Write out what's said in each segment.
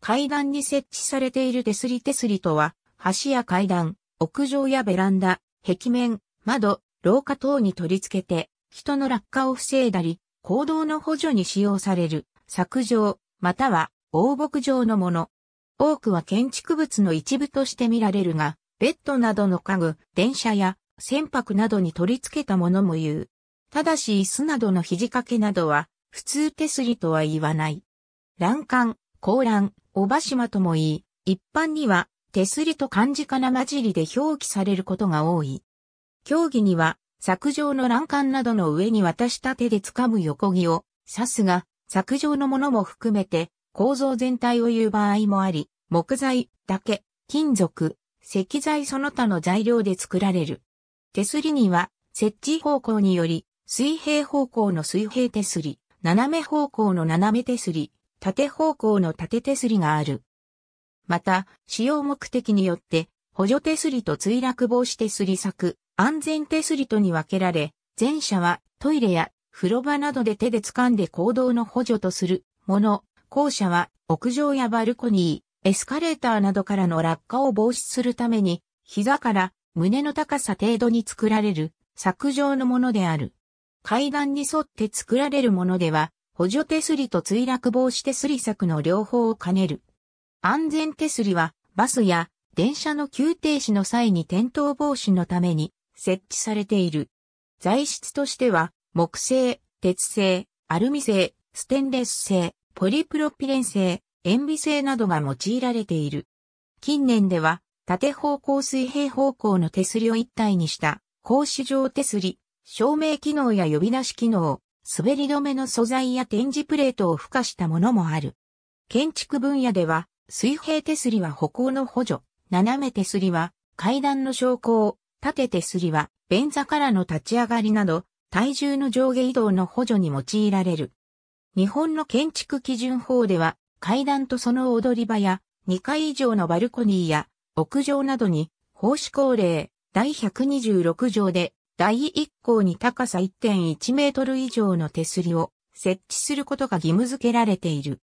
階段に設置されている手すり手すりとは、橋や階段、屋上やベランダ、壁面、窓、廊下等に取り付けて、人の落下を防いだり、行動の補助に使用される、削状、または大木状のもの。多くは建築物の一部として見られるが、ベッドなどの家具、電車や船舶などに取り付けたものも言う。ただし椅子などの肘掛けなどは、普通手すりとは言わない。欄干、高蘭、小ば島とも言い、一般には、手すりと漢字かな混じりで表記されることが多い。競技には、削上の欄干などの上に渡した手で掴む横木を指すが、削上のものも含めて構造全体を言う場合もあり、木材、竹、金属、石材その他の材料で作られる。手すりには、設置方向により、水平方向の水平手すり、斜め方向の斜め手すり、縦方向の縦手すりがある。また、使用目的によって、補助手すりと墜落防止手すり柵、安全手すりとに分けられ、前者はトイレや風呂場などで手で掴んで行動の補助とするもの、後者は屋上やバルコニー、エスカレーターなどからの落下を防止するために、膝から胸の高さ程度に作られる、削状のものである。階段に沿って作られるものでは、補助手すりと墜落防止手すり策の両方を兼ねる。安全手すりは、バスや電車の急停止の際に転倒防止のために設置されている。材質としては、木製、鉄製、アルミ製、ステンレス製、ポリプロピレン製、塩ビ製などが用いられている。近年では、縦方向水平方向の手すりを一体にした、格子状手すり、照明機能や呼び出し機能、滑り止めの素材や展示プレートを付加したものもある。建築分野では、水平手すりは歩行の補助、斜め手すりは階段の昇降、縦手すりは便座からの立ち上がりなど、体重の上下移動の補助に用いられる。日本の建築基準法では、階段とその踊り場や、2階以上のバルコニーや、屋上などに、法師高齢、第126条で、第一項に高さ1.1メートル以上の手すりを設置することが義務付けられている。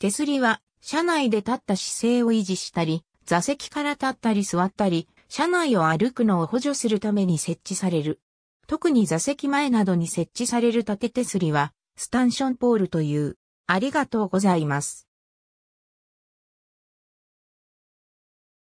手すりは、車内で立った姿勢を維持したり、座席から立ったり座ったり、車内を歩くのを補助するために設置される。特に座席前などに設置される縦手すりは、スタンションポールという。ありがとうございます。